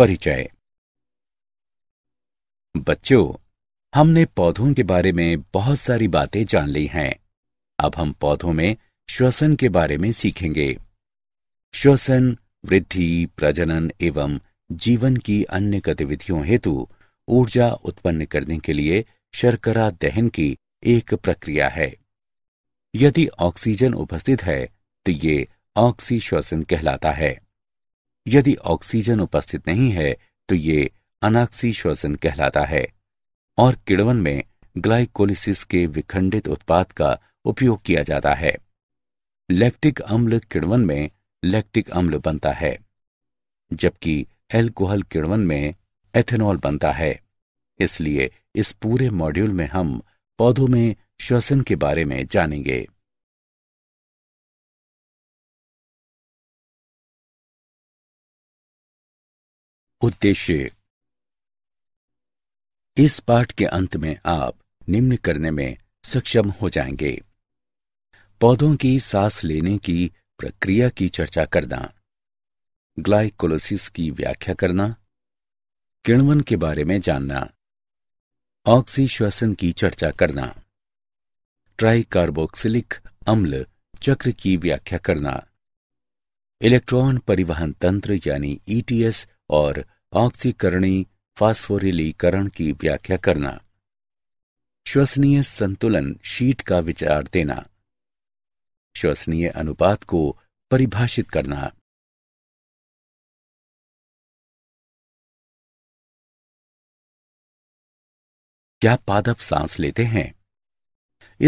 परिचय बच्चों हमने पौधों के बारे में बहुत सारी बातें जान ली हैं अब हम पौधों में श्वसन के बारे में सीखेंगे श्वसन वृद्धि प्रजनन एवं जीवन की अन्य गतिविधियों हेतु ऊर्जा उत्पन्न करने के लिए शर्करा दहन की एक प्रक्रिया है यदि ऑक्सीजन उपस्थित है तो ये ऑक्सीश्वसन कहलाता है यदि ऑक्सीजन उपस्थित नहीं है तो ये अनाक्सी श्वसन कहलाता है और किड़वन में ग्लाइकोलिसिस के विखंडित उत्पाद का उपयोग किया जाता है लैक्टिक अम्ल किड़वन में लैक्टिक अम्ल बनता है जबकि एल्कोहल किड़वन में एथेनॉल बनता है इसलिए इस पूरे मॉड्यूल में हम पौधों में श्वसन के बारे में जानेंगे उद्देश्य इस पाठ के अंत में आप निम्न करने में सक्षम हो जाएंगे पौधों की सांस लेने की प्रक्रिया की चर्चा करना ग्लाइकोलोसिस की व्याख्या करना किण्वन के बारे में जानना ऑक्सीश्वसन की चर्चा करना ट्राइकार्बोक्सिलिक अम्ल चक्र की व्याख्या करना इलेक्ट्रॉन परिवहन तंत्र यानी ईटीएस e और ऑक्सीकरणी फास्फोरिलीकरण की व्याख्या करना श्वसनीय संतुलन शीट का विचार देना श्वसनीय अनुपात को परिभाषित करना क्या पादप सांस लेते हैं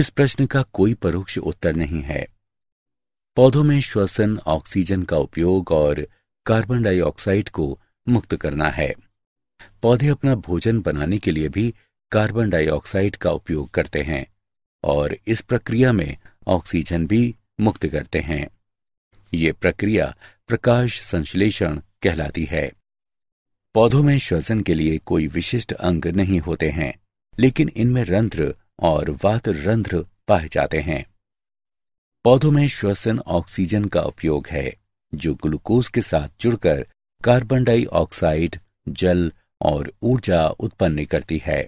इस प्रश्न का कोई परोक्ष उत्तर नहीं है पौधों में श्वसन ऑक्सीजन का उपयोग और कार्बन डाइऑक्साइड को मुक्त करना है पौधे अपना भोजन बनाने के लिए भी कार्बन डाइऑक्साइड का उपयोग करते हैं और इस प्रक्रिया में ऑक्सीजन भी मुक्त करते हैं ये प्रक्रिया प्रकाश संश्लेषण कहलाती है पौधों में श्वसन के लिए कोई विशिष्ट अंग नहीं होते हैं लेकिन इनमें रंध्र और वात रंध्र पाए जाते हैं पौधों में श्वसन ऑक्सीजन का उपयोग है जो ग्लूकोज के साथ जुड़कर कार्बन डाइऑक्साइड जल और ऊर्जा उत्पन्न करती है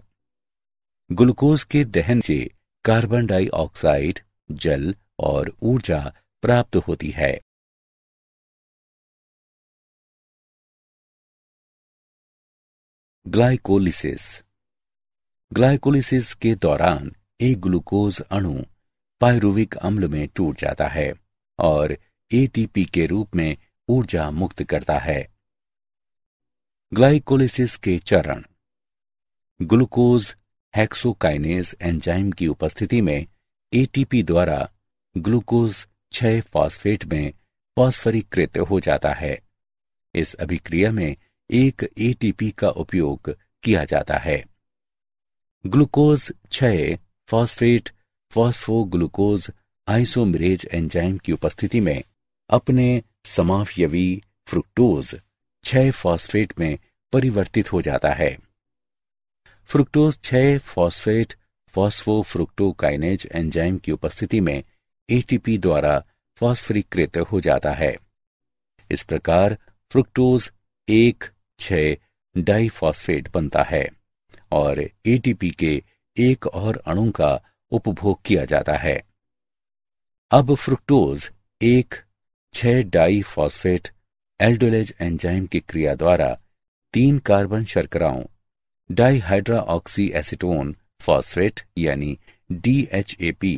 ग्लूकोज के दहन से कार्बन डाइऑक्साइड जल और ऊर्जा प्राप्त होती है ग्लाइकोलिसिस ग्लाइकोलिसिस के दौरान एक ग्लूकोज अणु पायरुविक अम्ल में टूट जाता है और एटीपी के रूप में ऊर्जा मुक्त करता है ग्लाइकोलिसिस के चरण ग्लूकोज हेक्सोकाइनेज एंजाइम की उपस्थिति में एटीपी द्वारा ग्लूकोज छह फॉस्फेट में फॉस्फरीकृत हो जाता है इस अभिक्रिया में एक एटीपी का उपयोग किया जाता है ग्लूकोज छह फॉस्फेट फॉस्फोग्लूकोज आइसोमरेज एंजाइम की उपस्थिति में अपने समावयवी फ्रुक्टोज छह फॉस्फेट में परिवर्तित हो जाता है फ्रुक्टोज छह फॉस्फेट फॉस्फोफ्रुक्टोकाइनेज एंजाइम की उपस्थिति में एटीपी द्वारा फॉस्फरीकृत हो जाता है इस प्रकार फ्रुक्टोज एक छः डाइफॉस्फेट बनता है और एटीपी के एक और अणु का उपभोग किया जाता है अब फ्रुक्टोज एक छः डाइफॉस्फेट एल्डोलेज एंजाइम की क्रिया द्वारा तीन कार्बन शर्कराओं डाईहाइड्रा ऑक्सी एसिटोन फॉस्फेट यानी डीएचएपी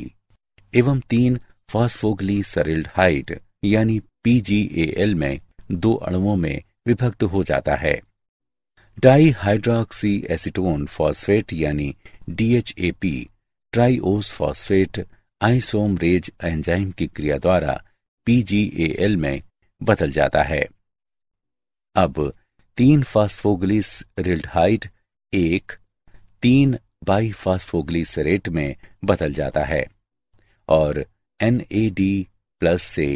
एवं तीन फॉस्फोगली सरिल्हाइड यानी पीजीएएल में दो अणुओं में विभक्त हो जाता है डाईहाइड्रोक्सी एसिटोन फॉस्फेट यानी DHAP triose phosphate isomerase enzyme की क्रिया द्वारा पीजीएएल में बदल जाता है अब तीन फास्फोगलिस रिल्डहाइड एक तीन बाई रेट में बदल जाता है और एन ए डी प्लस से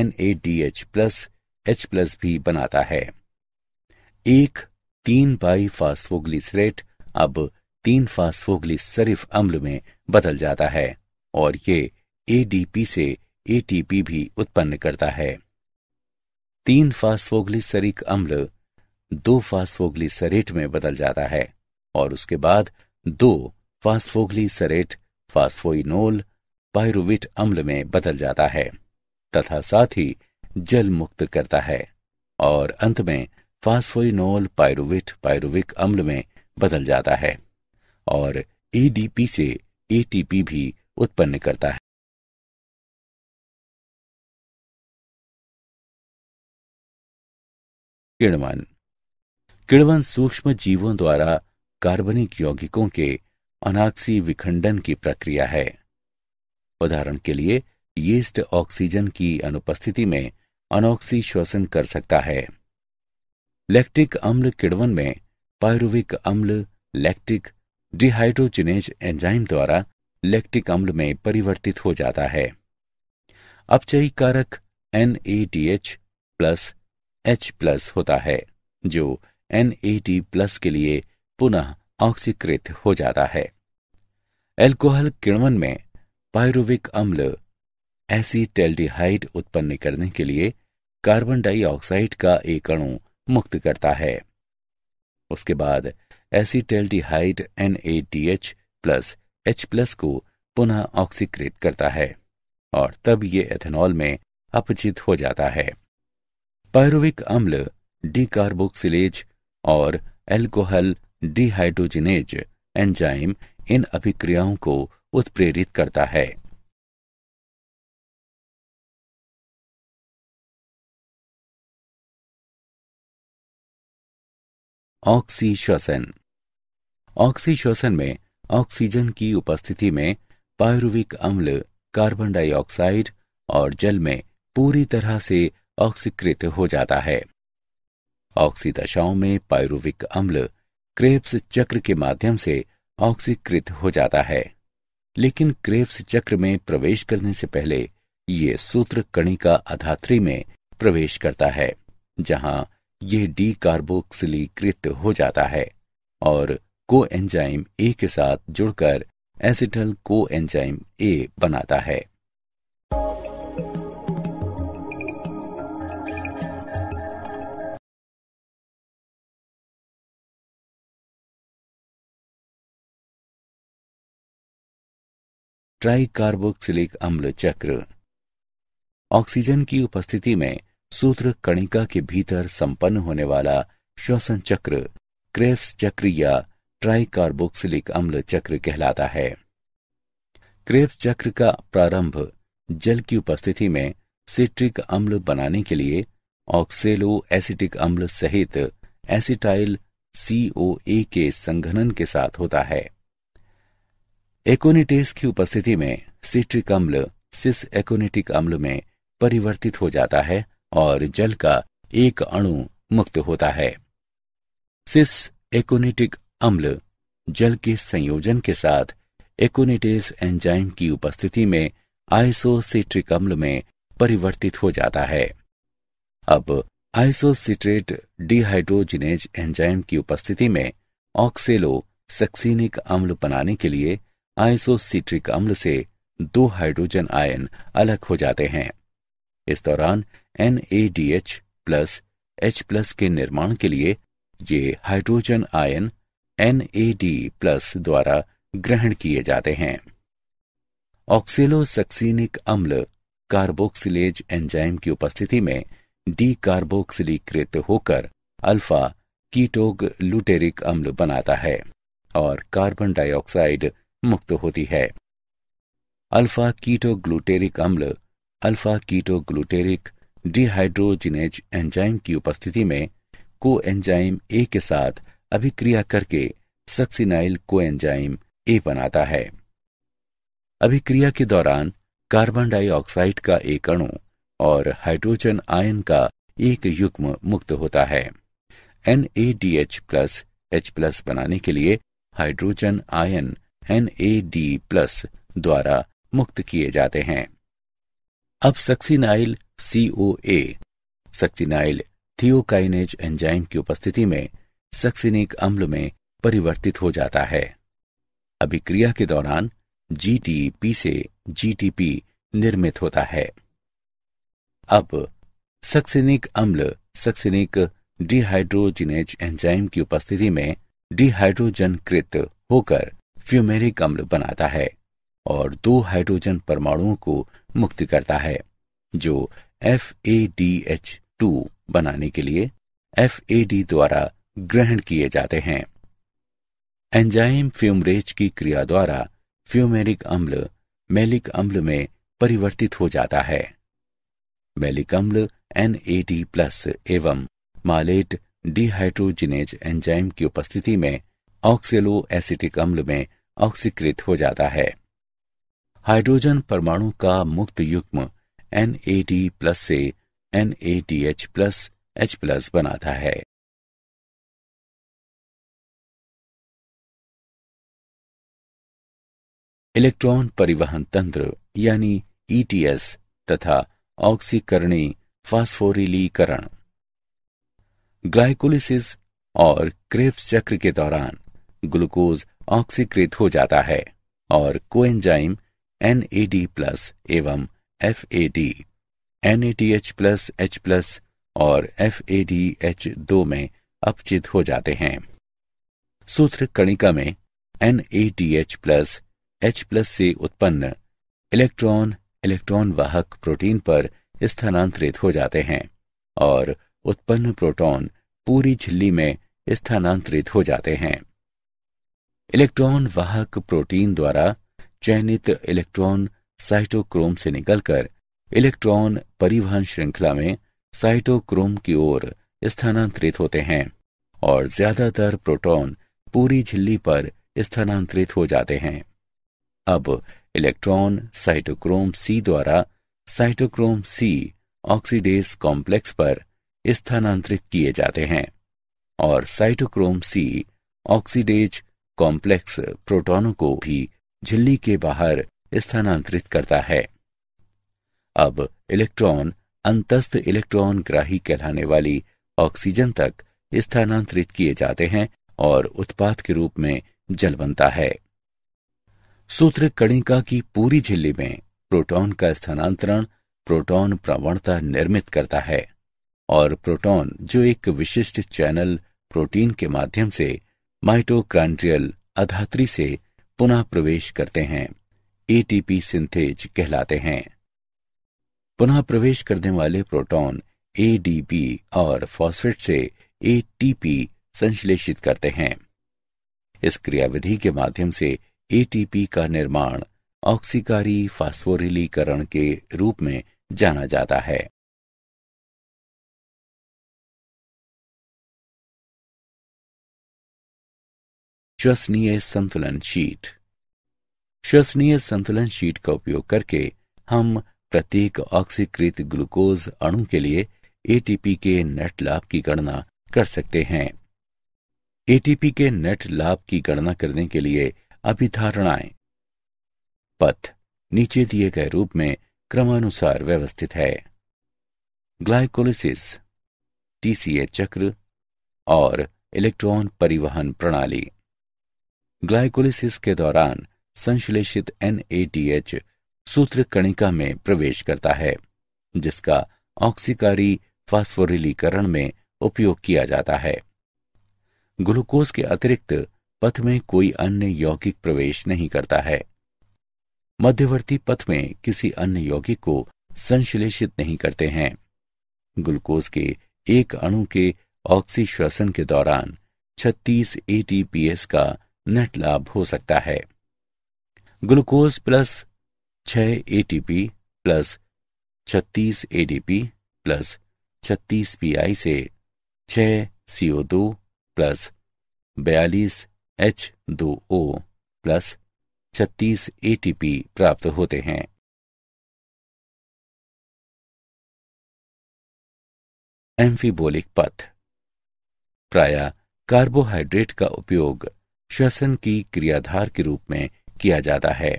N A D H plus H plus भी बनाता है एक तीन बाई रेट अब तीन सरिफ अम्ल में बदल जाता है और ये एडीपी से एटीपी भी उत्पन्न करता है तीन सरिक अम्ल दो सरेट में बदल जाता है और उसके बाद दो सरेट फास्फोइनोल पायरुविट अम्ल में बदल जाता है तथा साथ ही जल मुक्त करता है और अंत में फास्फोइनोल पायरुविट पायरुविक अम्ल में बदल जाता है और एडीपी से एटीपी भी उत्पन्न करता है किण्वन किण्वन सूक्ष्म जीवों द्वारा कार्बनिक यौगिकों के अनाक्सी विखंडन की प्रक्रिया है उदाहरण के लिए यीस्ट ऑक्सीजन की अनुपस्थिति में अनोक्सी श्वसन कर सकता है लैक्टिक अम्ल किण्वन में पायरुविक अम्ल लैक्टिक डिहाइड्रोजिनेज एंजाइम द्वारा लैक्टिक अम्ल में परिवर्तित हो जाता है अपचयी कारक एन प्लस एच प्लस होता है जो टी प्लस के लिए पुनः ऑक्सीकृत हो जाता है एल्कोहल किण्वन में पायरुविक अम्ल एसिटेल्डिहाइड उत्पन्न करने के लिए कार्बन डाइऑक्साइड का एक अणु मुक्त करता है उसके बाद acetaldehyde NADH plus H plus को पुनः ऑक्सीकृत करता है और तब ये एथेनॉल में अपचित हो जाता है पायरुविक अम्ल कार्बोक्सिलेज और एल्कोहल डिहाइड्रोजिनेज एंजाइम इन अभिक्रियाओं को उत्प्रेरित करता है ऑक्सी श्वसन ऑक्सी श्वसन में ऑक्सीजन की उपस्थिति में पायरुविक अम्ल कार्बन डाइऑक्साइड और जल में पूरी तरह से ऑक्सीकृत हो जाता है ऑक्सी दशाओं में पायरुविक अम्ल क्रेप्स चक्र के माध्यम से ऑक्सीकृत हो जाता है लेकिन क्रेप्स चक्र में प्रवेश करने से पहले ये सूत्र कणिका अधात्री में प्रवेश करता है जहां ये डी कार्बोक्सिलीकृत हो जाता है और को एंजाइम ए के साथ जुड़कर एसिटल को एंजाइम ए बनाता है ट्राइकार्बोक्सिलिक अम्ल चक्र ऑक्सीजन की उपस्थिति में सूत्र कणिका के भीतर संपन्न होने वाला श्वसन चक्र क्रेफ्स चक्र या ट्राइकार्बोक्सिलिक अम्ल चक्र कहलाता है क्रेफ्स चक्र का प्रारंभ जल की उपस्थिति में सिट्रिक अम्ल बनाने के लिए ऑक्सेलो एसिटिक अम्ल सहित एसिटाइल सीओ के संघनन के साथ होता है एकोनिटेस की उपस्थिति में सिट्रिक अम्ल सिस एकोनिटिक अम्ल में परिवर्तित हो जाता है और जल का एक अणु मुक्त होता है सिस एकोनिटिक अम्ल जल के संयोजन के साथ एकोनेटेस एंजाइम की उपस्थिति में आइसोसिट्रिक अम्ल में परिवर्तित हो जाता है अब आइसोसिट्रेट डिहाइड्रोजिनेज एंजाइम की उपस्थिति में ऑक्सेलो सक्सीनिक अम्ल बनाने के लिए आइसोसिट्रिक अम्ल से दो हाइड्रोजन आयन अलग हो जाते हैं इस दौरान N A D H plus H plus के निर्माण के लिए ये hydrogen ion N A D plus द्वारा ग्रहण किए जाते हैं ऑक्सीलोसक्सीनिक अम्ल कार्बोक्सिलेज एंजाइम की उपस्थिति में डी कार्बोक्सिलीकृत होकर अल्फा कीटोग लुटेरिक अम्ल बनाता है और कार्बन डाइऑक्साइड मुक्त होती है अल्फा कीटो ग्लूटेरिक अम्ल alpha keto glutaric dehydrogenase enzyme की उपस्थिति में को एंजाइम ए के साथ अभिक्रिया करके सक्सिनाइल को एंजाइम ए बनाता है अभिक्रिया के दौरान कार्बन डाइऑक्साइड का एक अणु और हाइड्रोजन आयन का एक युग्म मुक्त होता है N A D H plus H plus बनाने के लिए hydrogen ion N A D plus द्वारा मुक्त किए जाते हैं अब succinyl A succinyl thiokinase enzyme की उपस्थिति में सक्सिनिक अम्ल में परिवर्तित हो जाता है अभिक्रिया के दौरान जीटीपी से जीटीपी निर्मित होता है अब सक्सिनिक अम्ल सक्सिनिक डिहाइड्रोजिनेज एंजाइम की उपस्थिति में डिहाइड्रोजनकृत होकर फ्यूमेरिक अम्ल बनाता है और दो हाइड्रोजन परमाणुओं को मुक्त करता है जो F A D H two बनाने के लिए एफ ए डी द्वारा ग्रहण किए जाते हैं एंजाइम फ्यूमरेज की क्रिया द्वारा फ्यूमेरिक अम्ल मेलिक अम्ल में परिवर्तित हो जाता है मेलिक अम्ल एन ए डी प्लस एवं मालेट डिहाइड्रोजिनेज एंजाइम की उपस्थिति में ऑक्सेलो एसिटिक अम्ल में ऑक्सीकृत हो जाता है हाइड्रोजन परमाणु का मुक्त युग्म एन प्लस से एन प्लस एच प्लस बनाता है इलेक्ट्रॉन परिवहन तंत्र यानी ईटीएस e तथा ऑक्सीकरणी फास्फोरिलीकरण ग्लाइकोलिसिस और क्रेप्स चक्र के दौरान ग्लूकोज ऑक्सीकृत हो जाता है और coenzyme N A D plus एवं F A D N A D H plus H plus और एफ ए डी एच दो में अपचित हो जाते हैं सूत्र कणिका में N A D H plus H plus से उत्पन्न इलेक्ट्रॉन इलेक्ट्रॉन वाहक प्रोटीन पर स्थानांतरित हो जाते हैं और उत्पन्न प्रोटॉन पूरी झिल्ली में स्थानांतरित हो जाते हैं इलेक्ट्रॉन वाहक प्रोटीन द्वारा चयनित इलेक्ट्रॉन साइटोक्रोम से निकलकर इलेक्ट्रॉन परिवहन श्रृंखला में साइटोक्रोम की ओर स्थानांतरित होते हैं और ज्यादातर प्रोटॉन पूरी झिल्ली पर स्थानांतरित हो जाते हैं अब इलेक्ट्रॉन साइटोक्रोम सी द्वारा साइटोक्रोम सी ऑक्सीडेज कॉम्प्लेक्स पर स्थानांतरित किए जाते हैं और साइटोक्रोम सी ऑक्सीडेज कॉम्प्लेक्स प्रोटॉनों को भी झिल्ली के बाहर स्थानांतरित करता है अब इलेक्ट्रॉन अंतस्थ इलेक्ट्रॉन ग्राही कहलाने वाली ऑक्सीजन तक स्थानांतरित किए जाते हैं और उत्पाद के रूप में जल बनता है सूत्र कणिका की पूरी झिल्ली में प्रोटॉन का स्थानांतरण प्रोटॉन प्रवणता निर्मित करता है और प्रोटॉन जो एक विशिष्ट चैनल प्रोटीन के माध्यम से माइटोक्रांट्रियल अधात्री से पुनः प्रवेश करते हैं एटीपी सिंथेज कहलाते हैं पुनः प्रवेश करने वाले प्रोटॉन एडीपी और फॉस्फेट से एटीपी संश्लेषित करते हैं इस क्रियाविधि के माध्यम से एटीपी का निर्माण ऑक्सीकारी फास्फोरिलीकरण के रूप में जाना जाता है श्वसनीय संतुलन शीट श्वसनीय संतुलन शीट का उपयोग करके हम प्रत्येक ऑक्सीकृत ग्लूकोज अणु के लिए एटीपी के नेट लाभ की गणना कर सकते हैं एटीपी के नेट लाभ की गणना करने के लिए अभिधारणाएं पथ नीचे दिए गए रूप में क्रमानुसार व्यवस्थित है ग्लाइकोलिसिस टीसीए चक्र और इलेक्ट्रॉन परिवहन प्रणाली ग्लाइकोलिसिस के दौरान संश्लेषित एन सूत्र कणिका में प्रवेश करता है जिसका ऑक्सीकारी फास्फोरिलीकरण में उपयोग किया जाता है ग्लूकोज के अतिरिक्त पथ में कोई अन्य यौगिक प्रवेश नहीं करता है मध्यवर्ती पथ में किसी अन्य यौगिक को संश्लेषित नहीं करते हैं ग्लूकोज के एक अणु के ऑक्सीश्वसन के दौरान 36 एटीपीएस का नेट लाभ हो सकता है glucose plus A ATP plus छत्तीस एडीपी प्लस छत्तीस पीआई से छः सीओ दो प्लस बयालीस एच दो ओ प्लस छत्तीस एटीपी प्राप्त होते हैं एम्फीबोलिक पथ प्राय कार्बोहाइड्रेट का उपयोग श्वसन की क्रियाधार के रूप में किया जाता है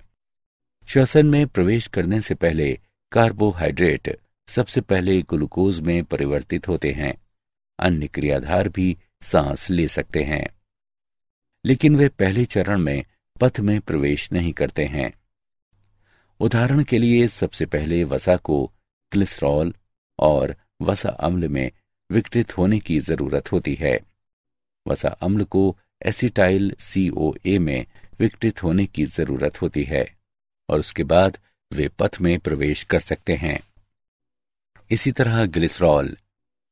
श्वसन में प्रवेश करने से पहले कार्बोहाइड्रेट सबसे पहले ग्लूकोज में परिवर्तित होते हैं अन्य क्रियाधार भी सांस ले सकते हैं लेकिन वे पहले चरण में पथ में प्रवेश नहीं करते हैं उदाहरण के लिए सबसे पहले वसा को क्लिस्ट्रॉल और वसा अम्ल में विकटित होने की जरूरत होती है वसा अम्ल को एसिटाइल ए में विकटित होने की जरूरत होती है और उसके बाद वे पथ में प्रवेश कर सकते हैं इसी तरह ग्लिसरॉल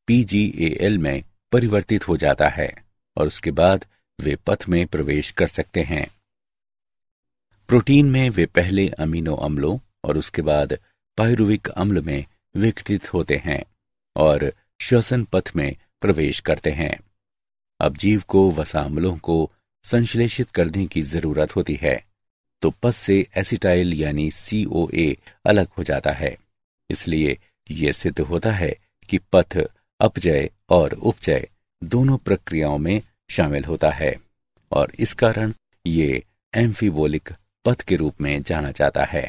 पीजीएएल में परिवर्तित हो जाता है और उसके बाद वे पथ में प्रवेश कर सकते हैं प्रोटीन में वे पहले अमीनो अम्लों और उसके बाद पायरुविक अम्ल में विकटित होते हैं और श्वसन पथ में प्रवेश करते हैं अब जीव को वसा अम्लों को संश्लेषित करने की जरूरत होती है तो पस से एसिटाइल यानी सीओए अलग हो जाता है इसलिए यह सिद्ध होता है कि पथ अपजय और उपजय दोनों प्रक्रियाओं में शामिल होता है और इस कारण ये एम्फीबोलिक पथ के रूप में जाना जाता है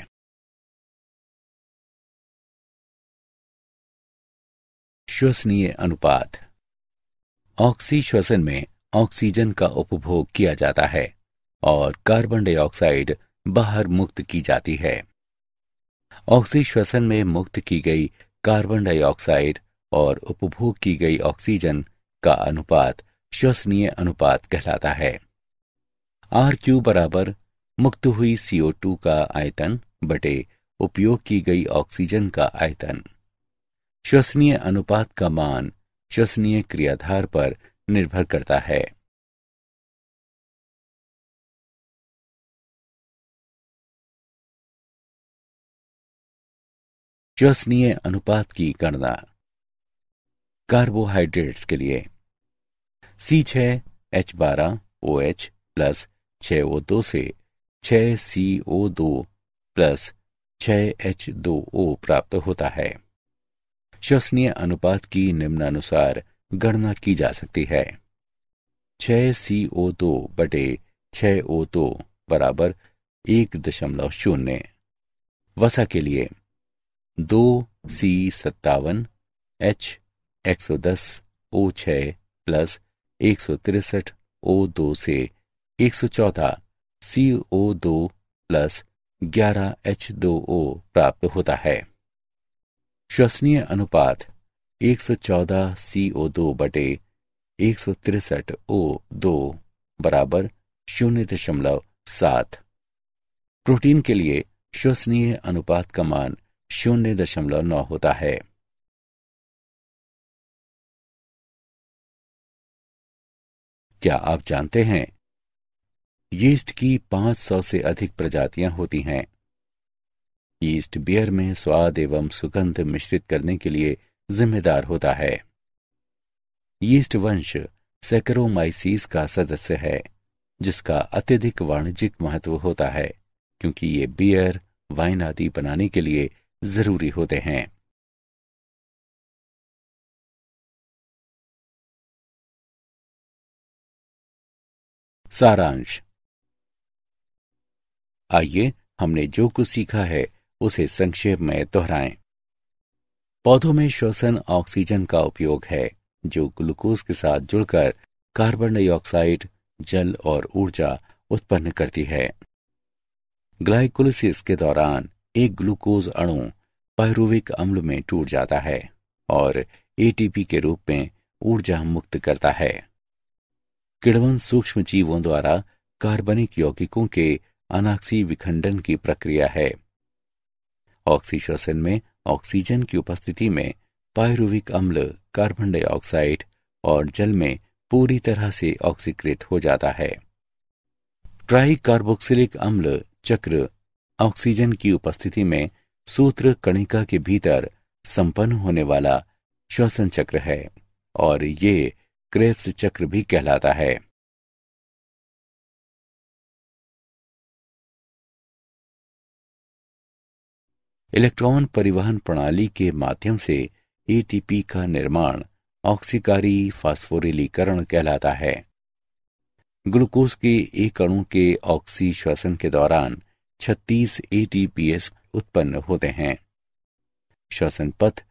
श्वसनीय अनुपात ऑक्सी श्वसन में ऑक्सीजन का उपभोग किया जाता है और कार्बन डाइऑक्साइड बाहर मुक्त की जाती है ऑक्सी श्वसन में मुक्त की गई कार्बन डाइऑक्साइड और उपभोग की गई ऑक्सीजन का अनुपात श्वसनीय अनुपात कहलाता है आर क्यू बराबर मुक्त हुई सीओ टू का आयतन बटे उपयोग की गई ऑक्सीजन का आयतन श्वसनीय अनुपात का मान श्वसनीय क्रियाधार पर निर्भर करता है श्वसनीय अनुपात की गणना कार्बोहाइड्रेट्स के लिए सी छ एच बारह ओ एच प्लस छ ओ दो से छ सी ओ दो प्लस छ एच दो ओ प्राप्त होता है श्वसनीय अनुपात की निम्नानुसार गणना की जा सकती है छह सी ओ दो बटे छह ओ दो बराबर एक दशमलव शून्य वसा के लिए दो सी सत्तावन एच एक सौ दस ओ छ प्लस एक सौ तिरसठ ओ दो से एक सौ चौदह सी ओ दो प्लस ग्यारह एच दो ओ प्राप्त होता है श्वसनीय अनुपात 114 CO2 बटे एक सौ तिरसठ ओ दो बराबर शून्य दशमलव सात प्रोटीन के लिए श्वसनीय अनुपात का मान शून्य दशमलव नौ होता है क्या आप जानते हैं यीस्ट की 500 से अधिक प्रजातियां होती हैं ईस्ट बियर में स्वाद एवं सुगंध मिश्रित करने के लिए जिम्मेदार होता है ईस्ट वंश सेक्रोमाइसिस का सदस्य है जिसका अत्यधिक वाणिज्यिक महत्व होता है क्योंकि ये बियर वाइन आदि बनाने के लिए जरूरी होते हैं सारांश आइए हमने जो कुछ सीखा है उसे संक्षेप में दोहराएं पौधों में श्वसन ऑक्सीजन का उपयोग है जो ग्लूकोज के साथ जुड़कर कार्बन डाइऑक्साइड जल और ऊर्जा उत्पन्न करती है ग्लाइकोलिसिस के दौरान एक ग्लूकोज अणु पायरुविक अम्ल में टूट जाता है और एटीपी के रूप में ऊर्जा मुक्त करता है किड़वन सूक्ष्म जीवों द्वारा कार्बनिक यौगिकों के अनाक्सी विखंडन की प्रक्रिया है ऑक्सीश्वसन में ऑक्सीजन की उपस्थिति में पायरुविक अम्ल कार्बन डाइऑक्साइड और जल में पूरी तरह से ऑक्सीकृत हो जाता है ट्राई कार्बोक्सिलिक अम्ल चक्र ऑक्सीजन की उपस्थिति में सूत्र कणिका के भीतर संपन्न होने वाला श्वसन चक्र है और ये क्रेप्स चक्र भी कहलाता है इलेक्ट्रॉन परिवहन प्रणाली के माध्यम से एटीपी का निर्माण ऑक्सीकारी फास्फोरिलीकरण कहलाता है ग्लूकोज के एक अणु के ऑक्सी श्वसन के दौरान 36 एटीपीएस उत्पन्न होते हैं श्वसन पथ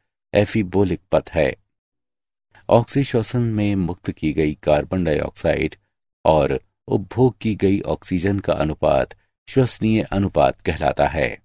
एफिबोलिक पथ है ऑक्सी श्वसन में मुक्त की गई कार्बन डाइऑक्साइड और उपभोग की गई ऑक्सीजन का अनुपात श्वसनीय अनुपात कहलाता है